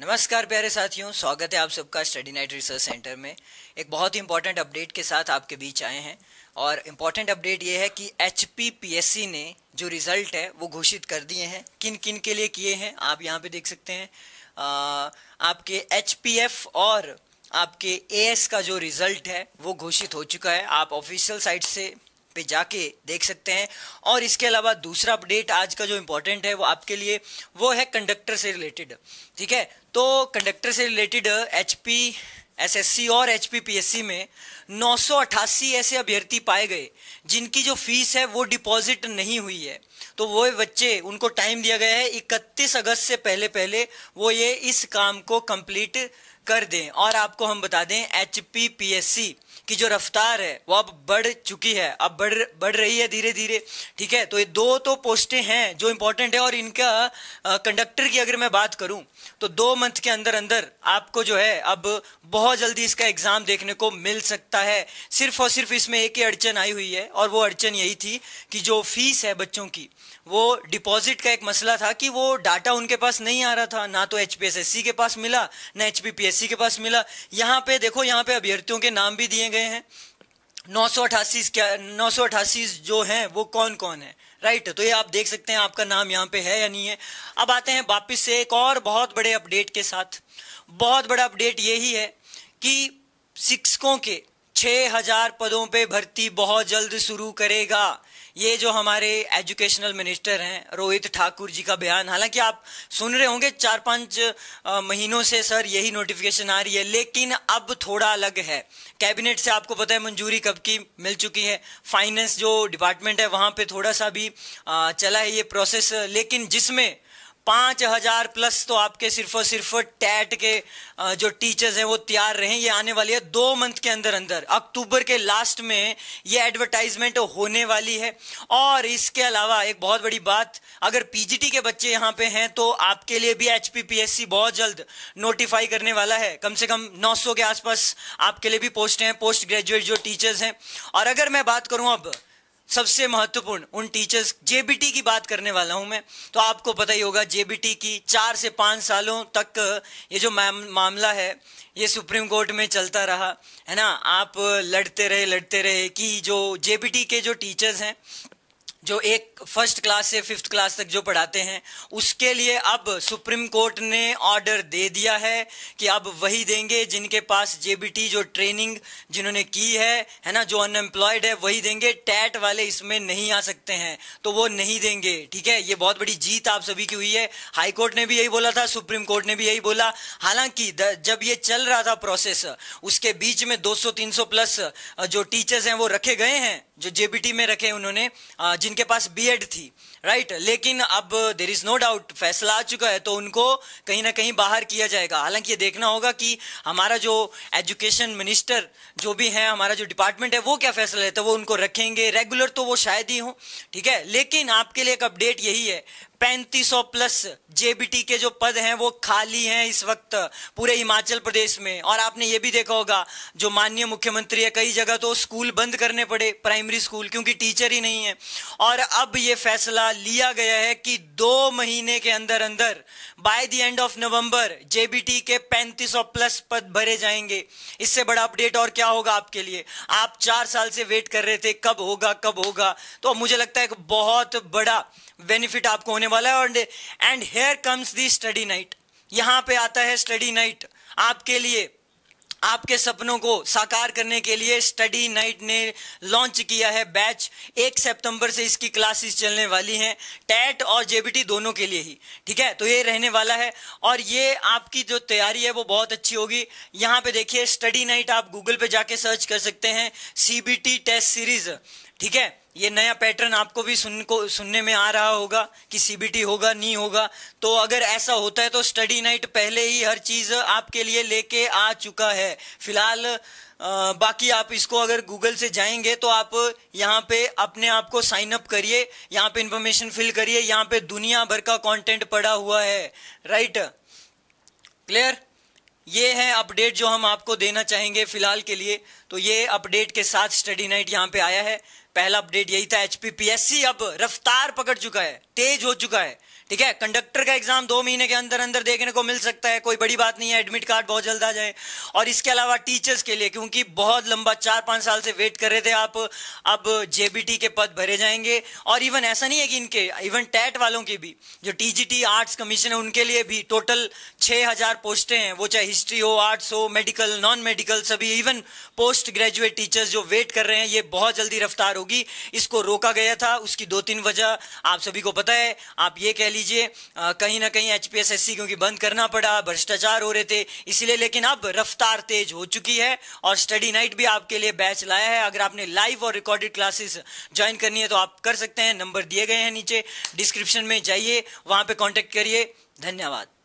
नमस्कार प्यारे साथियों स्वागत है आप सबका स्टडी नाइट रिसर्च सेंटर में एक बहुत ही इंपॉर्टेंट अपडेट के साथ आपके बीच आए हैं और इम्पॉर्टेंट अपडेट ये है कि एच ने जो रिज़ल्ट है वो घोषित कर दिए हैं किन किन के लिए किए हैं आप यहाँ पे देख सकते हैं आ, आपके एच और आपके ए का जो रिज़ल्ट है वो घोषित हो चुका है आप ऑफिशियल साइट से पे जाके देख सकते हैं और इसके अलावा दूसरा अपडेट आज का जो इम्पोर्टेंट है वो आपके लिए वो है कंडक्टर से रिलेटेड ठीक है तो कंडक्टर से रिलेटेड एच पी एसएससी और एचपीपीएससी में 988 ऐसे अभ्यर्थी पाए गए जिनकी जो फीस है वो डिपॉजिट नहीं हुई है तो वो बच्चे उनको टाइम दिया गया है 31 अगस्त से पहले पहले वो ये इस काम को कंप्लीट कर दें और आपको हम बता दें एच की जो रफ्तार है वो अब बढ़ चुकी है अब बढ़ बढ़ रही है धीरे धीरे ठीक है तो ये दो तो पोस्टें हैं जो इंपॉर्टेंट है और इनका कंडक्टर की अगर मैं बात करूं तो दो मंथ के अंदर अंदर आपको जो है अब बहुत जल्दी इसका एग्जाम देखने को मिल सकता है सिर्फ और सिर्फ इसमें एक ही अड़चन आई हुई है और वो अड़चन यही थी कि जो फीस है बच्चों की थी वो डिपॉजिट का एक मसला था कि वो डाटा उनके पास नहीं आ रहा था ना तो एच के पास मिला ना एच के पास मिला यहाँ पे देखो यहाँ पे अभ्यर्थियों के नाम भी दिए गए हैं नौ सौ अठासी जो हैं वो कौन कौन है राइट तो ये आप देख सकते हैं आपका नाम यहाँ पे है या नहीं है अब आते हैं वापिस से एक और बहुत बड़े अपडेट के साथ बहुत बड़ा अपडेट ये ही है कि शिक्षकों के छः हजार पदों पे भर्ती बहुत जल्द शुरू करेगा ये जो हमारे एजुकेशनल मिनिस्टर हैं रोहित ठाकुर जी का बयान हालांकि आप सुन रहे होंगे चार पांच महीनों से सर यही नोटिफिकेशन आ रही है लेकिन अब थोड़ा अलग है कैबिनेट से आपको पता है मंजूरी कब की मिल चुकी है फाइनेंस जो डिपार्टमेंट है वहां पे थोड़ा सा भी चला है ये प्रोसेस लेकिन जिसमें पाँच हजार प्लस तो आपके सिर्फ और सिर्फ टैट के जो टीचर्स हैं वो तैयार रहे ये आने वाली है दो मंथ के अंदर अंदर अक्टूबर के लास्ट में ये एडवर्टाइजमेंट होने वाली है और इसके अलावा एक बहुत बड़ी बात अगर पीजीटी के बच्चे यहाँ पे हैं तो आपके लिए भी एच बहुत जल्द नोटिफाई करने वाला है कम से कम नौ के आसपास आपके लिए भी पोस्ट हैं पोस्ट ग्रेजुएट जो टीचर्स हैं और अगर मैं बात करूँ अब सबसे महत्वपूर्ण उन टीचर्स जेबीटी की बात करने वाला हूं मैं तो आपको पता ही होगा जेबीटी की चार से पांच सालों तक ये जो मामला है ये सुप्रीम कोर्ट में चलता रहा है ना आप लड़ते रहे लड़ते रहे कि जो जेबीटी के जो टीचर्स हैं जो एक फर्स्ट क्लास से फिफ्थ क्लास तक जो पढ़ाते हैं उसके लिए अब सुप्रीम कोर्ट ने ऑर्डर दे दिया है कि अब वही देंगे जिनके पास जेबीटी जो ट्रेनिंग जिन्होंने की है है ना जो अनएम्प्लॉयड है वही देंगे टैट वाले इसमें नहीं आ सकते हैं तो वो नहीं देंगे ठीक है ये बहुत बड़ी जीत आप सभी की हुई है हाईकोर्ट ने भी यही बोला था सुप्रीम कोर्ट ने भी यही बोला हालांकि जब ये चल रहा था प्रोसेस उसके बीच में दो सौ प्लस जो टीचर्स हैं वो रखे गए हैं जो जेबीटी में रखे उन्होंने जिनके पास बीएड थी राइट लेकिन अब देर इज नो डाउट फैसला आ चुका है तो उनको कहीं ना कहीं बाहर किया जाएगा हालांकि ये देखना होगा कि हमारा जो एजुकेशन मिनिस्टर जो भी है हमारा जो डिपार्टमेंट है वो क्या फैसला लेता है वो उनको रखेंगे रेगुलर तो वो शायद ही हो ठीक है लेकिन आपके लिए एक अपडेट यही है 3500 प्लस जेबीटी के जो पद हैं वो खाली हैं इस वक्त पूरे हिमाचल प्रदेश में और आपने ये भी देखा होगा जो माननीय मुख्यमंत्री है कई जगह तो स्कूल बंद करने पड़े प्राइमरी स्कूल क्योंकि टीचर ही नहीं है और अब ये फैसला लिया गया है कि दो महीने के अंदर अंदर by the end of November JBT के 3500 प्लस पद भरे जाएंगे इससे बड़ा अपडेट और क्या होगा आपके लिए आप चार साल से वेट कर रहे थे कब होगा कब होगा तो मुझे लगता है बहुत बड़ा बेनिफिट आपको होने वाला है और and here comes the study night यहाँ पे आता है स्टडी नाइट आपके लिए आपके सपनों को साकार करने के लिए स्टडी नाइट ने लॉन्च किया है बैच एक सितंबर से इसकी क्लासेस चलने वाली हैं टैट और जेबीटी दोनों के लिए ही ठीक है तो ये रहने वाला है और ये आपकी जो तैयारी है वो बहुत अच्छी होगी यहाँ पे देखिए स्टडी नाइट आप गूगल पे जाके सर्च कर सकते हैं सीबीटी टेस्ट सीरीज ठीक है ये नया पैटर्न आपको भी सुन को सुनने में आ रहा होगा कि सीबीटी होगा नहीं होगा तो अगर ऐसा होता है तो स्टडी नाइट पहले ही हर चीज आपके लिए लेके आ चुका है फिलहाल बाकी आप इसको अगर गूगल से जाएंगे तो आप यहाँ पे अपने आप को साइन अप करिए यहाँ पे इंफॉर्मेशन फिल करिए यहाँ पे दुनिया भर का कॉन्टेंट पड़ा हुआ है राइट क्लियर ये है अपडेट जो हम आपको देना चाहेंगे फिलहाल के लिए तो ये अपडेट के साथ स्टडी नाइट यहाँ पे आया है पहला अपडेट यही था एचपीपीएससी अब रफ्तार पकड़ चुका है तेज हो चुका है ठीक है कंडक्टर का एग्जाम दो महीने के अंदर अंदर देखने को मिल सकता है कोई बड़ी बात नहीं है एडमिट कार्ड बहुत जल्द आ जाए और इसके अलावा टीचर्स के लिए क्योंकि बहुत लंबा चार पांच साल से वेट कर रहे थे आप अब जेबीटी के पद भरे जाएंगे और इवन ऐसा नहीं है कि इनके इवन टैट वालों के भी जो टीजीटी आर्ट्स कमीशन है उनके लिए भी टोटल छह पोस्टें हैं वो चाहे हिस्ट्री हो आर्ट्स हो मेडिकल नॉन मेडिकल सभी even post post graduate teachers जो वेट कर रहे हैं ये बहुत जल्दी रफ्तार होगी इसको रोका गया था उसकी दो तीन वजह आप सभी को पता है आप ये कह लीजिए कहीं ना कहीं एच क्योंकि बंद करना पड़ा भ्रष्टाचार हो रहे थे इसलिए लेकिन अब रफ्तार तेज हो चुकी है और स्टडी नाइट भी आपके लिए बैच लाया है अगर आपने लाइव और रिकॉर्डेड क्लासेस ज्वाइन करनी है तो आप कर सकते हैं नंबर दिए गए हैं नीचे डिस्क्रिप्शन में जाइए वहां पर कॉन्टेक्ट करिए धन्यवाद